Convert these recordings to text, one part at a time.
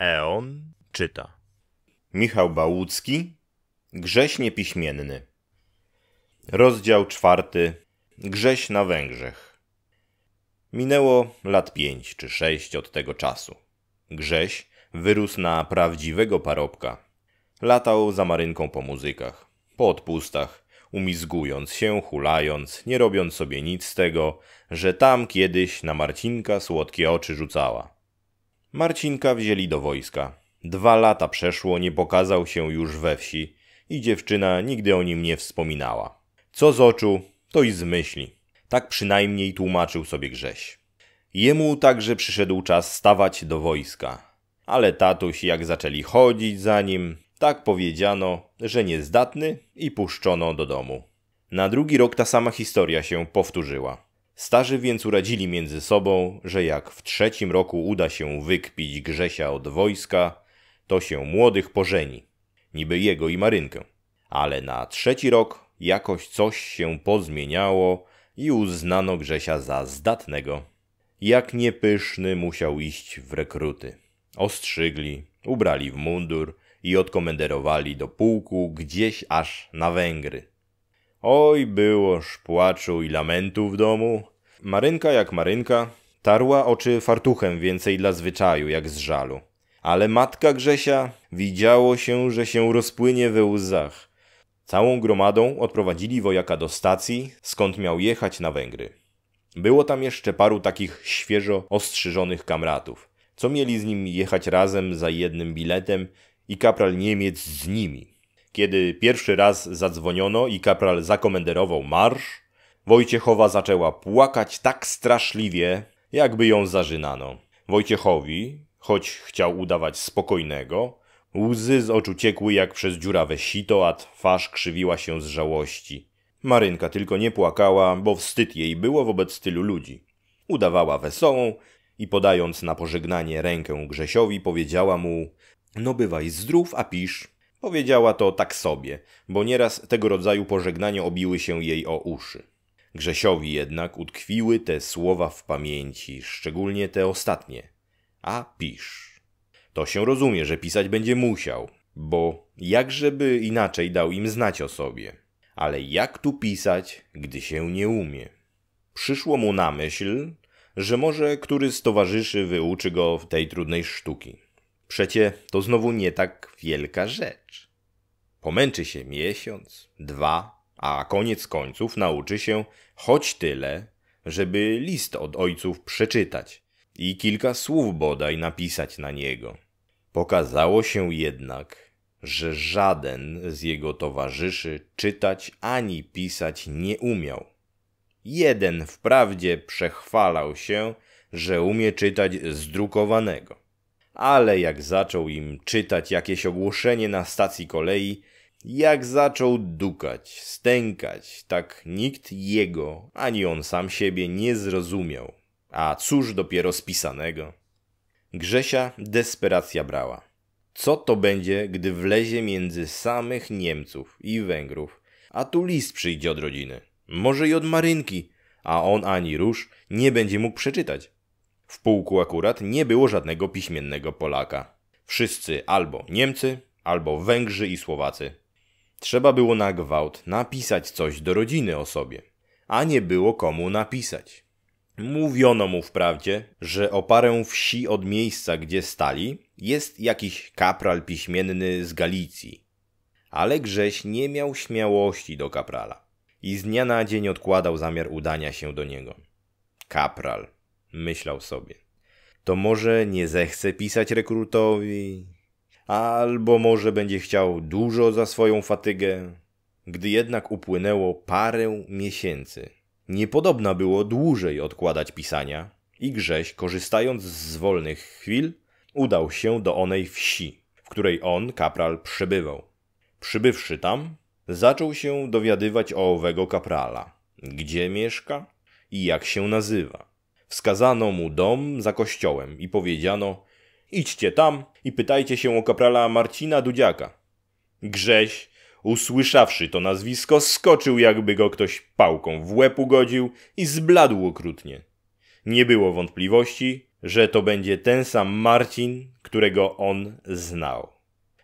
Eon czyta. Michał Bałucki, Grześnie piśmienny. Rozdział czwarty. Grześ na Węgrzech. Minęło lat pięć czy sześć od tego czasu. Grześ wyrósł na prawdziwego parobka. Latał za marynką po muzykach, po odpustach, umizgując się, hulając, nie robiąc sobie nic z tego, że tam kiedyś na Marcinka słodkie oczy rzucała. Marcinka wzięli do wojska. Dwa lata przeszło, nie pokazał się już we wsi i dziewczyna nigdy o nim nie wspominała. Co z oczu, to i z myśli. Tak przynajmniej tłumaczył sobie Grześ. Jemu także przyszedł czas stawać do wojska. Ale tatuś jak zaczęli chodzić za nim, tak powiedziano, że niezdatny i puszczono do domu. Na drugi rok ta sama historia się powtórzyła. Starzy więc uradzili między sobą, że jak w trzecim roku uda się wykpić Grzesia od wojska, to się młodych pożeni, niby jego i Marynkę. Ale na trzeci rok jakoś coś się pozmieniało i uznano Grzesia za zdatnego. Jak niepyszny musiał iść w rekruty. Ostrzygli, ubrali w mundur i odkomenderowali do pułku gdzieś aż na Węgry. Oj, byłoż płaczu i lamentu w domu. Marynka jak Marynka tarła oczy fartuchem więcej dla zwyczaju, jak z żalu. Ale matka Grzesia widziało się, że się rozpłynie we łzach. Całą gromadą odprowadzili wojaka do stacji, skąd miał jechać na Węgry. Było tam jeszcze paru takich świeżo ostrzyżonych kamratów, co mieli z nim jechać razem za jednym biletem i kapral Niemiec z nimi – kiedy pierwszy raz zadzwoniono i kapral zakomenderował marsz, Wojciechowa zaczęła płakać tak straszliwie, jakby ją zażynano. Wojciechowi, choć chciał udawać spokojnego, łzy z oczu ciekły jak przez dziurawe sito, a twarz krzywiła się z żałości. Marynka tylko nie płakała, bo wstyd jej było wobec tylu ludzi. Udawała wesołą i podając na pożegnanie rękę Grzesiowi powiedziała mu – no bywaj zdrów, a pisz – Powiedziała to tak sobie, bo nieraz tego rodzaju pożegnania obiły się jej o uszy. Grzesiowi jednak utkwiły te słowa w pamięci, szczególnie te ostatnie. A pisz. To się rozumie, że pisać będzie musiał, bo jakżeby inaczej dał im znać o sobie. Ale jak tu pisać, gdy się nie umie? Przyszło mu na myśl, że może który z towarzyszy wyuczy go tej trudnej sztuki. Przecie to znowu nie tak wielka rzecz. Pomęczy się miesiąc, dwa, a koniec końców nauczy się choć tyle, żeby list od ojców przeczytać i kilka słów bodaj napisać na niego. Pokazało się jednak, że żaden z jego towarzyszy czytać ani pisać nie umiał. Jeden wprawdzie przechwalał się, że umie czytać z drukowanego ale jak zaczął im czytać jakieś ogłoszenie na stacji kolei, jak zaczął dukać, stękać, tak nikt jego, ani on sam siebie nie zrozumiał. A cóż dopiero spisanego? Grzesia desperacja brała. Co to będzie, gdy wlezie między samych Niemców i Węgrów, a tu list przyjdzie od rodziny, może i od Marynki, a on ani róż nie będzie mógł przeczytać. W pułku akurat nie było żadnego piśmiennego Polaka. Wszyscy albo Niemcy, albo Węgrzy i Słowacy. Trzeba było na gwałt napisać coś do rodziny o sobie, a nie było komu napisać. Mówiono mu wprawdzie, że o parę wsi od miejsca, gdzie stali, jest jakiś kapral piśmienny z Galicji. Ale Grześ nie miał śmiałości do kaprala i z dnia na dzień odkładał zamiar udania się do niego. Kapral myślał sobie. To może nie zechce pisać rekrutowi, albo może będzie chciał dużo za swoją fatygę. Gdy jednak upłynęło parę miesięcy, niepodobna było dłużej odkładać pisania i Grześ, korzystając z wolnych chwil, udał się do onej wsi, w której on, kapral, przebywał. Przybywszy tam, zaczął się dowiadywać o owego kaprala, gdzie mieszka i jak się nazywa. Wskazano mu dom za kościołem i powiedziano idźcie tam i pytajcie się o kaprala Marcina Dudziaka. Grześ, usłyszawszy to nazwisko, skoczył jakby go ktoś pałką w łeb ugodził i zbladł okrutnie. Nie było wątpliwości, że to będzie ten sam Marcin, którego on znał.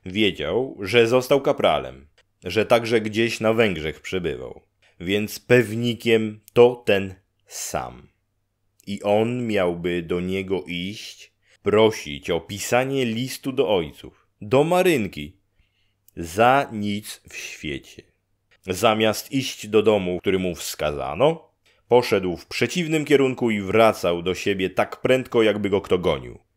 Wiedział, że został kapralem, że także gdzieś na Węgrzech przebywał, więc pewnikiem to ten sam i on miałby do niego iść, prosić o pisanie listu do ojców, do Marynki, za nic w świecie. Zamiast iść do domu, który mu wskazano, poszedł w przeciwnym kierunku i wracał do siebie tak prędko, jakby go kto gonił.